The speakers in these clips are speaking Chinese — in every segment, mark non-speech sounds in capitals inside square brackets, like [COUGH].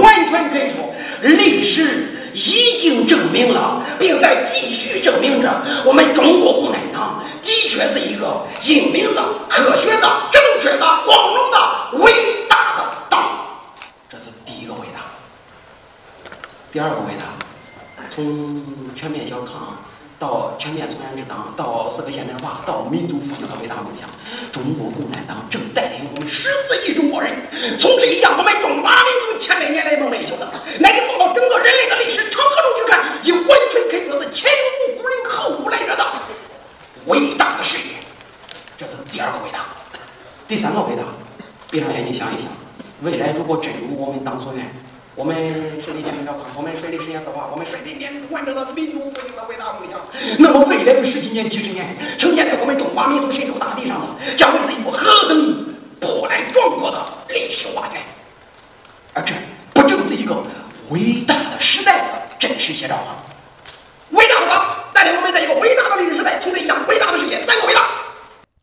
完全可以说，历史已经证明了，并在继续证明着，我们中国共产党的确是一个英明的、科学的、正确的、光荣的、伟大的党。这是第一个回答。第二个回答，从全面小康。到全面从严治党，到四个现代化，到民族复兴的伟大梦想，中国共产党正带领我们十四亿中国人，从事一样我们中华民族千百年来梦寐以求的，乃至放到整个人类的历史长河中去看，也完全可以说是前无古人、后无来者的伟大的事业。这是第二个伟大，第三个伟大。闭上眼睛想一想，未来如果真如我们党所愿。我们建体小康我们水利实现四化，我们顺利完成了民族复兴的伟大梦想。那么未来的十几年、几十年，呈现在我们中华民族神州大地上的，将会是一幅何等波澜壮阔的历史画卷！而这不正是一个伟大的时代的真实写照吗？伟大的党带领我们在一个伟大的历史时代，从这一样伟大的事业。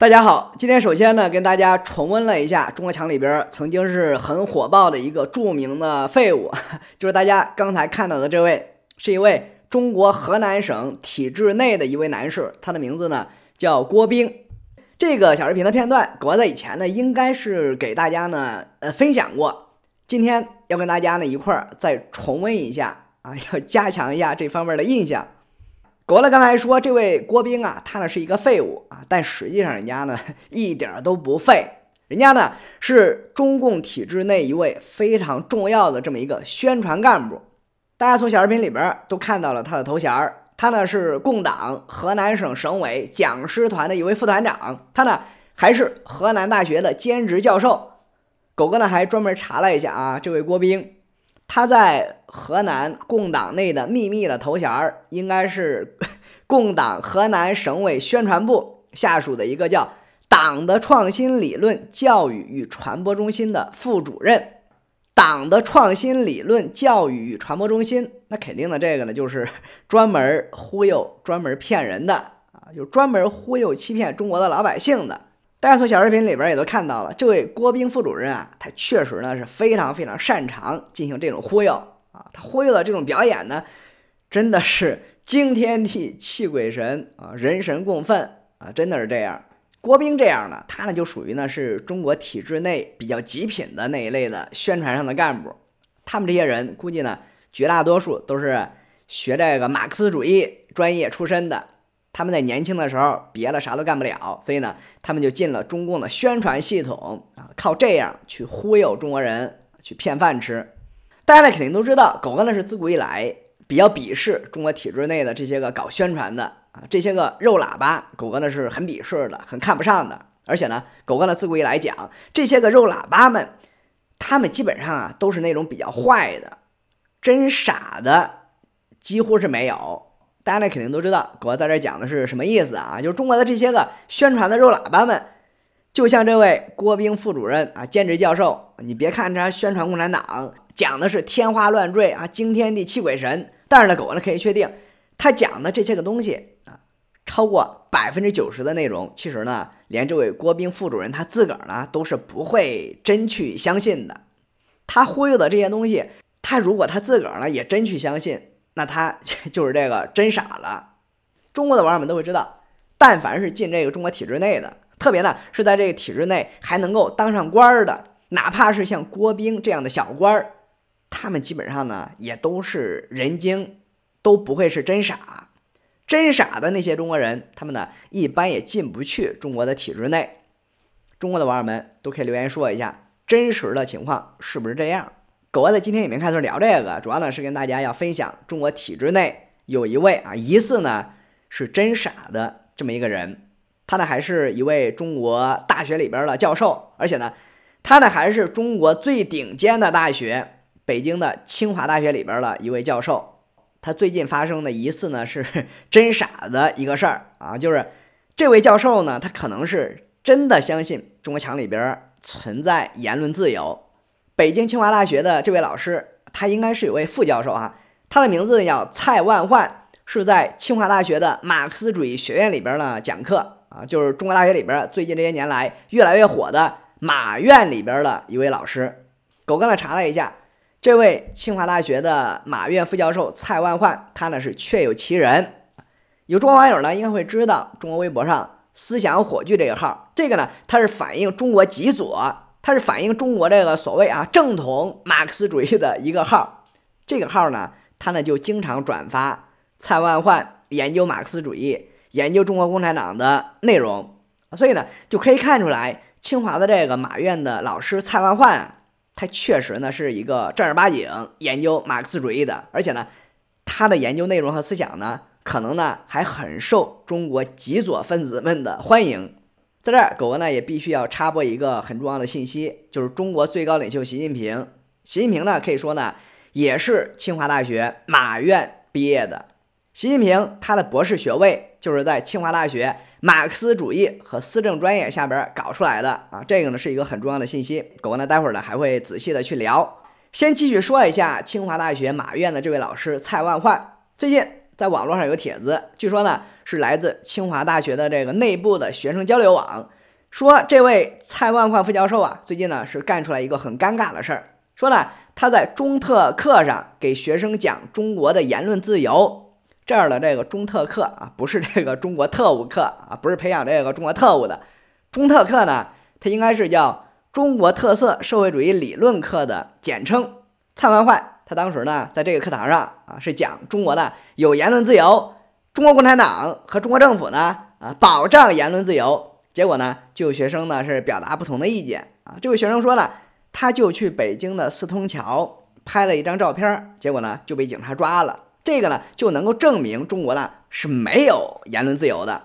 大家好，今天首先呢，跟大家重温了一下《中国强》里边曾经是很火爆的一个著名的废物，[LAUGHS] 就是大家刚才看到的这位，是一位中国河南省体制内的一位男士，他的名字呢叫郭兵。这个小视频的片段，我在以前呢应该是给大家呢呃分享过，今天要跟大家呢一块儿再重温一下啊，要加强一下这方面的印象。狗哥刚才说，这位郭斌啊，他呢是一个废物啊，但实际上人家呢 [LAUGHS] 一点儿都不废，人家呢是中共体制内一位非常重要的这么一个宣传干部。大家从小视频里边都看到了他的头衔儿，他呢是共党河南省省委讲师团的一位副团长，他呢还是河南大学的兼职教授。狗哥呢还专门查了一下啊，这位郭斌他在河南共党内的秘密的头衔儿应该是，[LAUGHS] 共党河南省委宣传部下属的一个叫“党的创新理论教育与传播中心”的副主任。党的创新理论教育与传播中心，那肯定的，这个呢就是专门忽悠、专门骗人的啊，就专门忽悠、欺骗中国的老百姓的。大家从小视频里边也都看到了，这位郭兵副主任啊，他确实呢是非常非常擅长进行这种忽悠啊，他忽悠的这种表演呢，真的是惊天地泣鬼神啊，人神共愤啊，真的是这样。郭兵这样的，他呢就属于呢是中国体制内比较极品的那一类的宣传上的干部，他们这些人估计呢，绝大多数都是学这个马克思主义专业出身的。他们在年轻的时候，别的啥都干不了，所以呢，他们就进了中共的宣传系统啊，靠这样去忽悠中国人，去骗饭吃。大家呢肯定都知道，狗哥呢是自古以来比较鄙视中国体制内的这些个搞宣传的啊，这些个肉喇叭，狗哥呢是很鄙视的，很看不上的。而且呢，狗哥呢自古以来讲，这些个肉喇叭们，他们基本上啊都是那种比较坏的，真傻的几乎是没有。大家呢肯定都知道，狗在这讲的是什么意思啊？就是中国的这些个宣传的肉喇叭们，就像这位郭兵副主任啊，兼职教授。你别看他宣传共产党，讲的是天花乱坠啊，惊天地泣鬼神。但是呢，狗呢可以确定，他讲的这些个东西啊，超过百分之九十的内容，其实呢，连这位郭兵副主任他自个儿呢都是不会真去相信的。他忽悠的这些东西，他如果他自个儿呢也真去相信。那他 [LAUGHS] 就是这个真傻了。中国的网友们都会知道，但凡是进这个中国体制内的，特别呢是在这个体制内还能够当上官的，哪怕是像郭斌这样的小官，他们基本上呢也都是人精，都不会是真傻。真傻的那些中国人，他们呢一般也进不去中国的体制内。中国的网友们都可以留言说一下，真实的情况是不是这样？狗子今天也没看头聊这个，主要呢是跟大家要分享中国体制内有一位啊疑似呢是真傻的这么一个人，他呢还是一位中国大学里边的教授，而且呢他呢还是中国最顶尖的大学北京的清华大学里边的一位教授，他最近发生的疑似呢是真傻的一个事儿啊，就是这位教授呢他可能是真的相信中国墙里边存在言论自由。北京清华大学的这位老师，他应该是一位副教授啊。他的名字叫蔡万焕，是在清华大学的马克思主义学院里边呢讲课啊。就是中国大学里边最近这些年来越来越火的马院里边的一位老师。狗哥呢查了一下，这位清华大学的马院副教授蔡万焕，他呢是确有其人。有中国网友呢应该会知道，中国微博上“思想火炬”这个号，这个呢它是反映中国极左。它是反映中国这个所谓啊正统马克思主义的一个号，这个号呢，他呢就经常转发蔡万焕研究马克思主义、研究中国共产党的内容，所以呢，就可以看出来清华的这个马院的老师蔡万焕，他确实呢是一个正儿八经研究马克思主义的，而且呢，他的研究内容和思想呢，可能呢还很受中国极左分子们的欢迎。在这儿，狗哥呢也必须要插播一个很重要的信息，就是中国最高领袖习近平。习近平呢，可以说呢，也是清华大学马院毕业的。习近平他的博士学位就是在清华大学马克思主义和思政专业下边搞出来的啊，这个呢是一个很重要的信息。狗哥呢，待会儿呢还会仔细的去聊。先继续说一下清华大学马院的这位老师蔡万焕，最近在网络上有帖子，据说呢。是来自清华大学的这个内部的学生交流网，说这位蔡万焕副教授啊，最近呢是干出来一个很尴尬的事儿，说呢他在中特课上给学生讲中国的言论自由，这儿的这个中特课啊，不是这个中国特务课啊，不是培养这个中国特务的，中特课呢，它应该是叫中国特色社会主义理论课的简称。蔡万焕他当时呢在这个课堂上啊是讲中国的有言论自由。中国共产党和中国政府呢，啊，保障言论自由。结果呢，就有学生呢是表达不同的意见啊。这位学生说呢，他就去北京的四通桥拍了一张照片，结果呢就被警察抓了。这个呢就能够证明中国呢是没有言论自由的。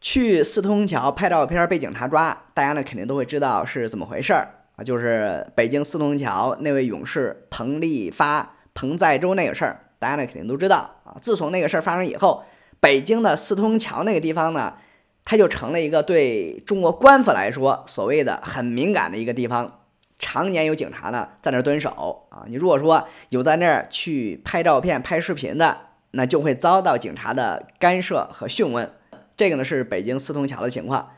去四通桥拍照片被警察抓，大家呢肯定都会知道是怎么回事儿啊。就是北京四通桥那位勇士彭立发、彭在洲那个事儿，大家呢肯定都知道啊。自从那个事儿发生以后。北京的四通桥那个地方呢，它就成了一个对中国官府来说所谓的很敏感的一个地方，常年有警察呢在那儿蹲守啊。你如果说有在那儿去拍照片、拍视频的，那就会遭到警察的干涉和讯问。这个呢是北京四通桥的情况。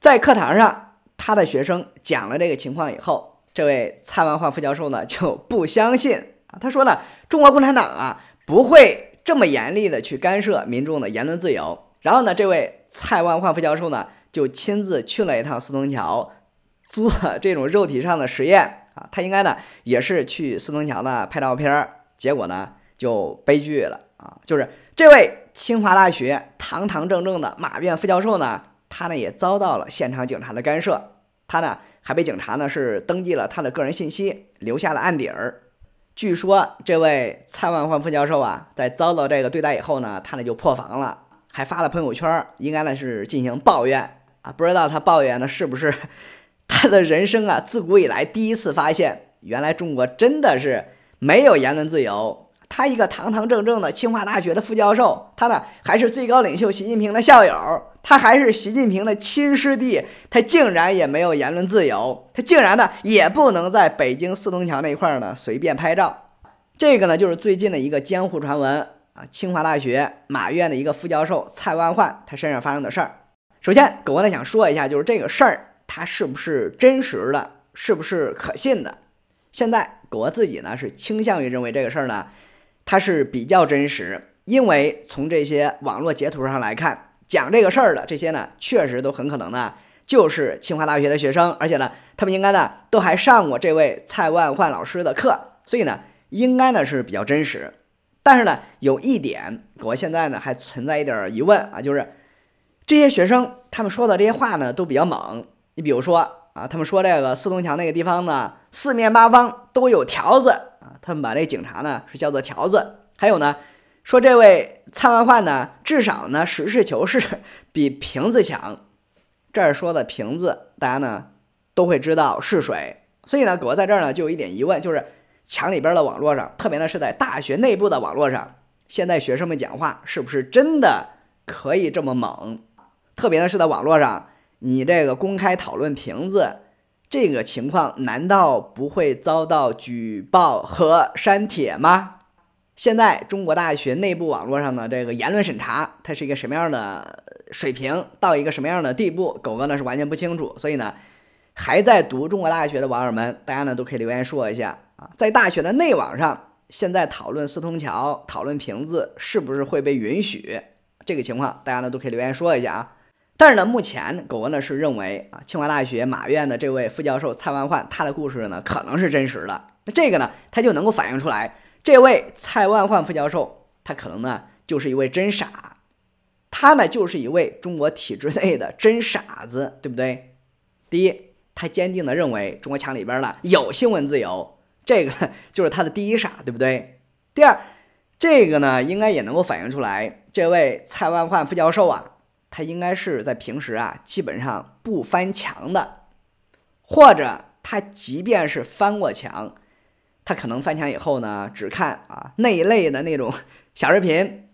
在课堂上，他的学生讲了这个情况以后，这位蔡文化副教授呢就不相信啊，他说呢，中国共产党啊不会。这么严厉的去干涉民众的言论自由，然后呢，这位蔡万焕副教授呢，就亲自去了一趟四通桥，做这种肉体上的实验啊。他应该呢也是去四通桥呢拍照片儿，结果呢就悲剧了啊！就是这位清华大学堂堂正正的马院副教授呢，他呢也遭到了现场警察的干涉，他呢还被警察呢是登记了他的个人信息，留下了案底儿。据说这位蔡万焕副教授啊，在遭到这个对待以后呢，他呢就破防了，还发了朋友圈，应该呢是进行抱怨啊。不知道他抱怨的是不是他的人生啊自古以来第一次发现，原来中国真的是没有言论自由。他一个堂堂正正的清华大学的副教授，他呢还是最高领袖习近平的校友。他还是习近平的亲师弟，他竟然也没有言论自由，他竟然呢也不能在北京四通桥那一块呢随便拍照。这个呢就是最近的一个江湖传闻啊，清华大学马院的一个副教授蔡万焕他身上发生的事儿。首先，狗哥呢想说一下，就是这个事儿它是不是真实的，是不是可信的？现在狗哥自己呢是倾向于认为这个事儿呢它是比较真实，因为从这些网络截图上来看。讲这个事儿的这些呢，确实都很可能呢，就是清华大学的学生，而且呢，他们应该呢都还上过这位蔡万焕老师的课，所以呢，应该呢是比较真实。但是呢，有一点，我现在呢还存在一点疑问啊，就是这些学生他们说的这些话呢都比较猛。你比如说啊，他们说这个四通桥那个地方呢，四面八方都有条子啊，他们把这警察呢是叫做条子，还有呢说这位。蔡万焕呢，至少呢实事求是，比瓶子强。这儿说的瓶子，大家呢都会知道是谁。所以呢，狗在这儿呢就有一点疑问，就是墙里边的网络上，特别呢是在大学内部的网络上，现在学生们讲话是不是真的可以这么猛？特别呢是在网络上，你这个公开讨论瓶子这个情况，难道不会遭到举报和删帖吗？现在中国大学内部网络上的这个言论审查，它是一个什么样的水平，到一个什么样的地步？狗哥呢是完全不清楚，所以呢，还在读中国大学的网友们，大家呢都可以留言说一下啊，在大学的内网上，现在讨论四通桥、讨论瓶子是不是会被允许？这个情况，大家呢都可以留言说一下啊。但是呢，目前狗哥呢是认为啊，清华大学马院的这位副教授蔡万焕他的故事呢可能是真实的，那这个呢他就能够反映出来。这位蔡万焕副教授，他可能呢就是一位真傻，他呢就是一位中国体制内的真傻子，对不对？第一，他坚定的认为中国墙里边呢有新闻自由，这个就是他的第一傻，对不对？第二，这个呢应该也能够反映出来，这位蔡万焕副教授啊，他应该是在平时啊基本上不翻墙的，或者他即便是翻过墙。他可能翻墙以后呢，只看啊 [LAUGHS] 那一类的那种 [LAUGHS] 小视频，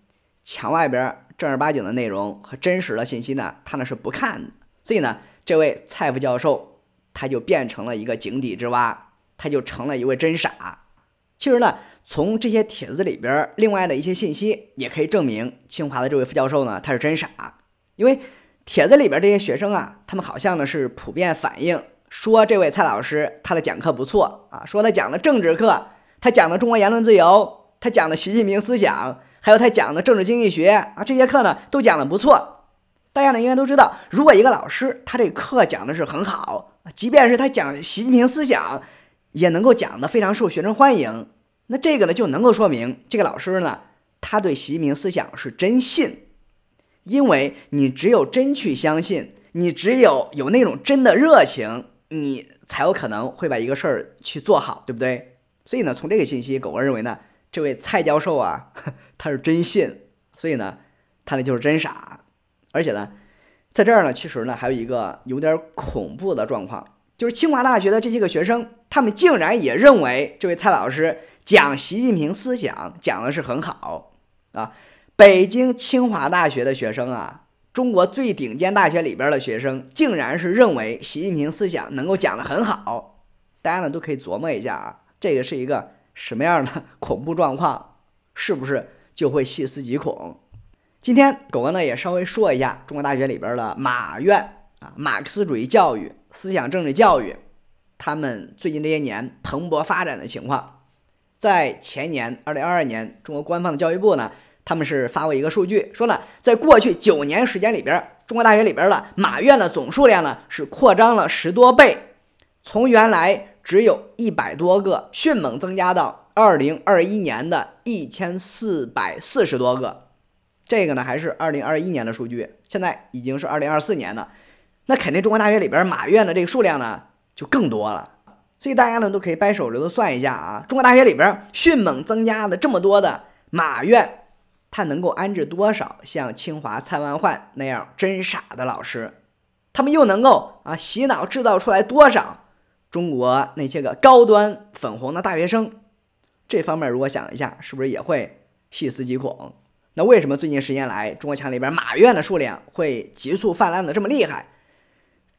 墙外边正儿八经的内容和真实的信息呢，他那是不看的。所以呢，这位蔡副教授他就变成了一个井底之蛙，他就成了一位真傻。其实呢，从这些帖子里边另外的一些信息也可以证明，清华的这位副教授呢，他是真傻。因为帖子里边这些学生啊，他们好像呢是普遍反映。说这位蔡老师，他的讲课不错啊。说他讲了政治课，他讲的中国言论自由，他讲的习近平思想，还有他讲的政治经济学啊。这些课呢都讲得不错。大家呢应该都知道，如果一个老师他这课讲的是很好，即便是他讲习近平思想，也能够讲得非常受学生欢迎。那这个呢就能够说明这个老师呢他对习近平思想是真信，因为你只有真去相信，你只有有那种真的热情。你才有可能会把一个事儿去做好，对不对？所以呢，从这个信息，狗哥认为呢，这位蔡教授啊，[LAUGHS] 他是真信，所以呢，他呢就是真傻。而且呢，在这儿呢，其实呢，还有一个有点恐怖的状况，就是清华大学的这些个学生，他们竟然也认为这位蔡老师讲习近平思想讲的是很好啊。北京清华大学的学生啊。中国最顶尖大学里边的学生，竟然是认为习近平思想能够讲得很好，大家呢都可以琢磨一下啊，这个是一个什么样的恐怖状况，是不是就会细思极恐？今天狗哥呢也稍微说一下中国大学里边的马院啊，马克思主义教育、思想政治教育，他们最近这些年蓬勃发展的情况，在前年二零二二年，中国官方的教育部呢。他们是发过一个数据，说呢，在过去九年时间里边，中国大学里边的马院的总数量呢是扩张了十多倍，从原来只有一百多个，迅猛增加到二零二一年的一千四百四十多个。这个呢还是二零二一年的数据，现在已经是二零二四年了。那肯定中国大学里边马院的这个数量呢就更多了。所以大家呢都可以掰手指头算一下啊，中国大学里边迅猛增加的这么多的马院。他能够安置多少像清华蔡万焕那样真傻的老师？他们又能够啊洗脑制造出来多少中国那些个高端粉红的大学生？这方面如果想一下，是不是也会细思极恐？那为什么最近十年来中国墙里边马院的数量会急速泛滥的这么厉害？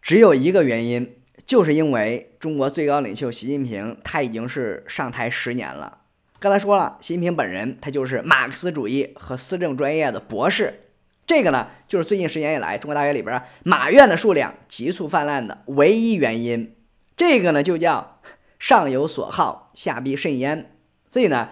只有一个原因，就是因为中国最高领袖习近平他已经是上台十年了。刚才说了，习近平本人他就是马克思主义和思政专业的博士，这个呢就是最近十年以来中国大学里边马院的数量急速泛滥的唯一原因。这个呢就叫上有所好，下必甚焉。所以呢，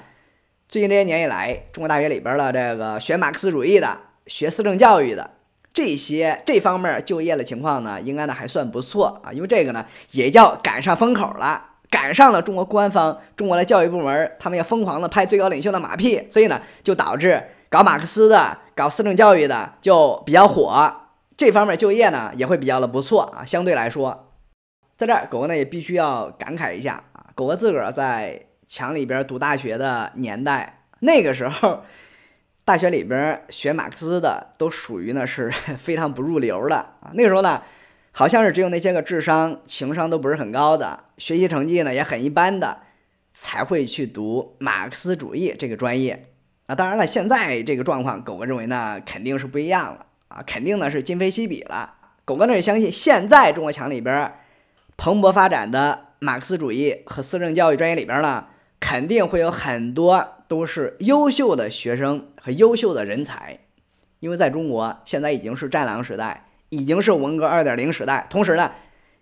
最近这些年以来，中国大学里边的这个学马克思主义的、学思政教育的这些这方面就业的情况呢，应该呢还算不错啊，因为这个呢也叫赶上风口了。赶上了中国官方、中国的教育部门，他们也疯狂的拍最高领袖的马屁，所以呢，就导致搞马克思的、搞思政教育的就比较火，这方面就业呢也会比较的不错啊。相对来说，在这儿，狗哥呢也必须要感慨一下啊，狗哥自个儿在墙里边读大学的年代，那个时候大学里边学马克思的都属于呢是 [LAUGHS] 非常不入流的啊，那个时候呢。好像是只有那些个智商、情商都不是很高的，学习成绩呢也很一般的，才会去读马克思主义这个专业。啊，当然了，现在这个状况，狗哥认为呢肯定是不一样了啊，肯定呢是今非昔比了。狗哥呢也相信，现在中国强里边蓬勃发展的马克思主义和思政教育专业里边呢，肯定会有很多都是优秀的学生和优秀的人才，因为在中国现在已经是战狼时代。已经是文革二点零时代，同时呢，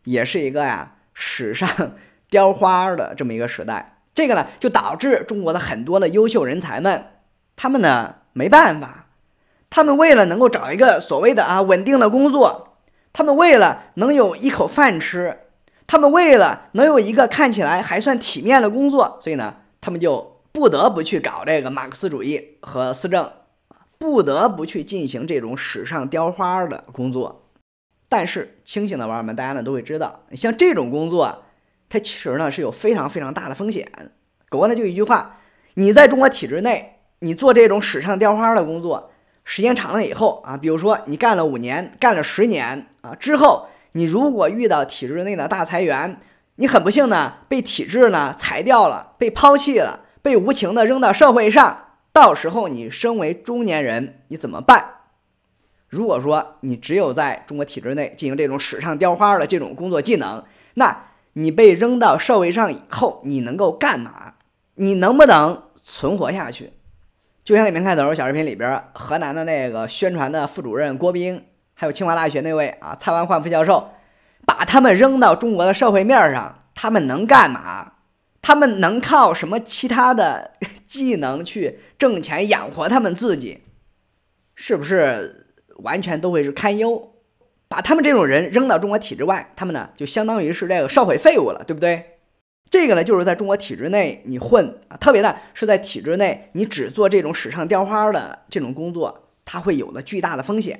也是一个呀史上 [LAUGHS] 雕花的这么一个时代。这个呢，就导致中国的很多的优秀人才们，他们呢没办法，他们为了能够找一个所谓的啊稳定的工作，他们为了能有一口饭吃，他们为了能有一个看起来还算体面的工作，所以呢，他们就不得不去搞这个马克思主义和思政。不得不去进行这种史上雕花的工作，但是清醒的玩友们，大家呢都会知道，像这种工作，它其实呢是有非常非常大的风险。狗哥呢就一句话，你在中国体制内，你做这种史上雕花的工作，时间长了以后啊，比如说你干了五年，干了十年啊之后，你如果遇到体制内的大裁员，你很不幸呢，被体制呢裁掉了，被抛弃了，被无情的扔到社会上。到时候你身为中年人，你怎么办？如果说你只有在中国体制内进行这种“史上雕花”的这种工作技能，那你被扔到社会上以后，你能够干嘛？你能不能存活下去？就像你们开头小视频里边，河南的那个宣传的副主任郭斌，还有清华大学那位啊蔡万换副教授，把他们扔到中国的社会面上，他们能干嘛？他们能靠什么其他的 [LAUGHS] 技能去挣钱养活他们自己？是不是完全都会是堪忧？把他们这种人扔到中国体制外，他们呢就相当于是这个社会废物了，对不对？这个呢就是在中国体制内你混啊，特别的是在体制内你只做这种史上雕花的这种工作，它会有了巨大的风险。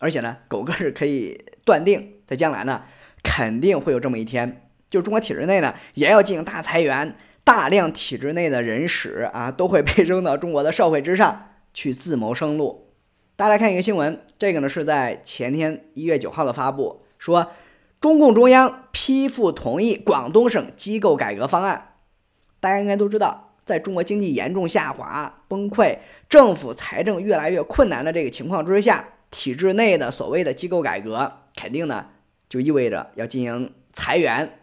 而且呢，狗哥是可以断定，在将来呢，肯定会有这么一天。就中国体制内呢，也要进行大裁员，大量体制内的人使啊，都会被扔到中国的社会之上去自谋生路。大家来看一个新闻，这个呢是在前天一月九号的发布，说中共中央批复同意广东省机构改革方案。大家应该都知道，在中国经济严重下滑、崩溃，政府财政越来越困难的这个情况之下，体制内的所谓的机构改革，肯定呢就意味着要进行裁员。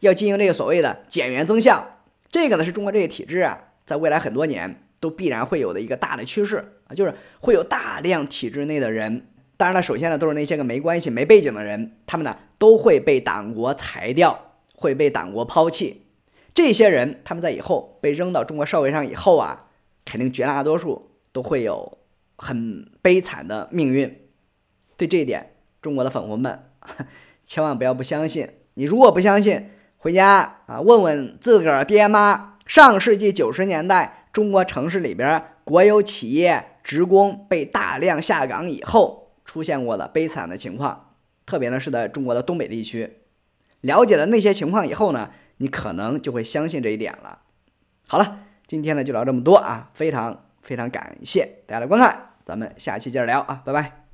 要进行这个所谓的减员增效。这个呢是中国这个体制啊，在未来很多年都必然会有的一个大的趋势啊，就是会有大量体制内的人。当然了，首先呢都是那些个没关系、没背景的人，他们呢都会被党国裁掉，会被党国抛弃。这些人他们在以后被扔到中国社会上以后啊，肯定绝大多数都会有很悲惨的命运。对这一点，中国的粉红们千万不要不相信。你如果不相信，回家啊，问问自个儿爹妈。上世纪九十年代，中国城市里边国有企业职工被大量下岗以后，出现过的悲惨的情况，特别呢是在中国的东北地区。了解了那些情况以后呢，你可能就会相信这一点了。好了，今天呢就聊这么多啊，非常非常感谢大家的观看，咱们下期接着聊啊，拜拜。